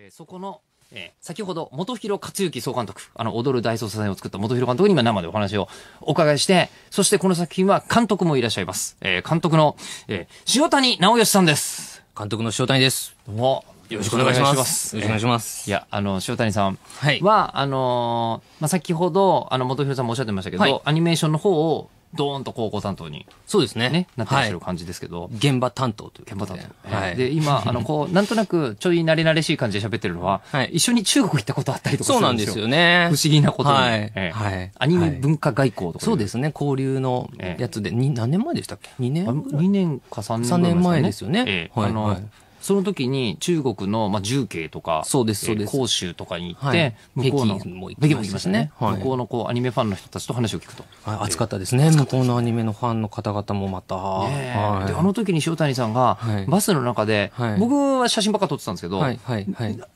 えー、そこの、えー、先ほど元広克行総監督あの踊る大捜査隊を作った元広監督に今生でお話をお伺いしてそしてこの作品は監督もいらっしゃいます、えー監督の、えー塩谷直義さんです監督の塩谷です。どうもよろしくお願いします。よろしくお願いします。いやあの塩谷さんはい。あのーまあ、先ほどあの元広さんもおっしゃってましたけど、はいアニメーションの方をドーンと高校担当に、そうですね。なってらっしゃる感じですけど。はい、現場担当という現場担当。はい。で、今、あの、こう、なんとなく、ちょい慣れ慣れしい感じで喋ってるのは、はい、一緒に中国行ったことあったりとかするそうなんですよね。不思議なことに。はい。えー、はい。アニメ文化外交とか、そうですね。交流のやつで、に、何年前でしたっけ ?2 年 ?2 年か3年前、ね。3年前ですよね。えー、はい。あの、はいその時に中国の、まあ、重慶とか、そうです、そうです。広州とかに行って、向こうの、北京も行きましたね。向こうのこう、アニメファンの人たちと話を聞くと。はい、熱かったですね。向こうのアニメのファンの方々もまた。はい、で、あの時に塩谷さんが、バスの中で、僕は写真ばっか撮ってたんですけど、はいはい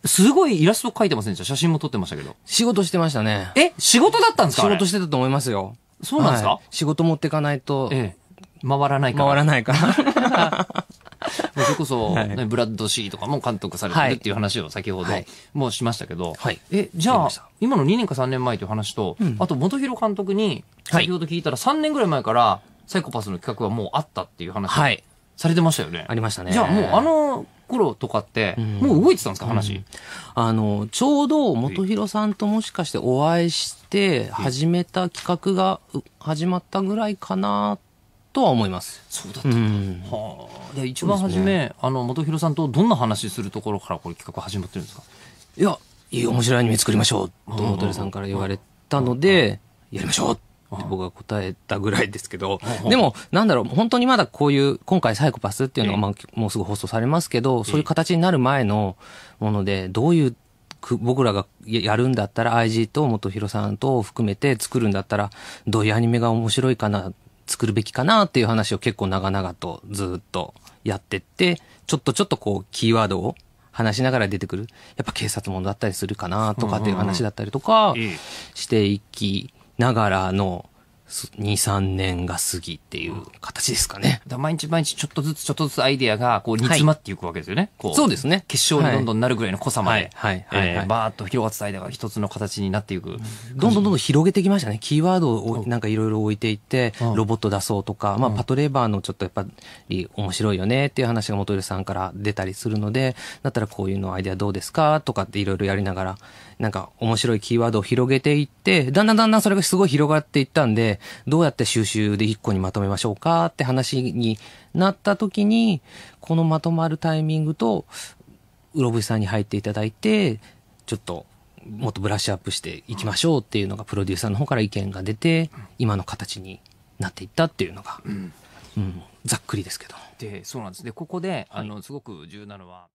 すごいイラスト描いてませんでした写真も撮ってましたけど。仕事してましたね。え仕事だったんですか仕事してたと思いますよ。そうなんですか、仕事持ってかないと、ええ、回らないから。回らないから。それこそ、ね、ブラッド・シーとかも監督されてるっていう話を先ほどもしましたけど、え、じゃあ、今の2年か3年前という話と、あと元弘監督に先ほど聞いたら3年ぐらい前からサイコパスの企画はもうあったっていう話されてましたよね。ありましたね。じゃあもうあの頃とかって、もう動いてたんですか、話、うん。あの、ちょうど元弘さんともしかしてお会いして、始めた企画が始まったぐらいかなってとは思います。そうだった、うん、はあ、一番初め、ね、あの元弘さんとどんな話するところからこれ企画始まってるんですかいやいい面白いアニメ作りましょうと元さんから言われたので、やりましょうって僕が答えたぐらいですけど、でも、なんだろう、本当にまだこういう、今回サイコパスっていうのが、まあ、もうすぐ放送されますけど、そういう形になる前のもので、どういう僕らがやるんだったら、IG と元弘さんと含めて作るんだったら、どういうアニメが面白いかな、作るべきかなっていう話を結構長々とずっとやってって、ちょっとちょっとこうキーワードを話しながら出てくる。やっぱ警察もだったりするかなとかっていう話だったりとかしていきながらの、2、3年が過ぎっていう形ですかね。だ毎日毎日ちょっとずつちょっとずつアイデアがこう煮詰まっていくわけですよね。はい、そうですね。結晶にどんどんなるぐらいの濃さまで。はい。はい。はいバーッと広がってたアイデアが一つの形になっていく。どんどんどんどん広げてきましたね。キーワードをなんかいろいろ置いていって、ロボット出そうとか、まあパトレーバーのちょっとやっぱり面白いよねっていう話が元よさんから出たりするので、だったらこういうのアイデアどうですかとかっていろいろやりながら、なんか面白いキーワードを広げていって、だんだんだんだんそれがすごい広がっていったんで、どうやって収集で1個にまとめましょうかって話になった時に、このまとまるタイミングと、うろぶしさんに入っていただいて、ちょっと、もっとブラッシュアップしていきましょうっていうのがプロデューサーの方から意見が出て、今の形になっていったっていうのが、うん、ざっくりですけど。で、そうなんですで、ここで、あの、すごく重要なのは、